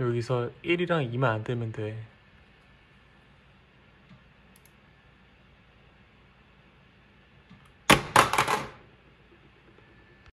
여기서 1이랑 2만 안 되면 돼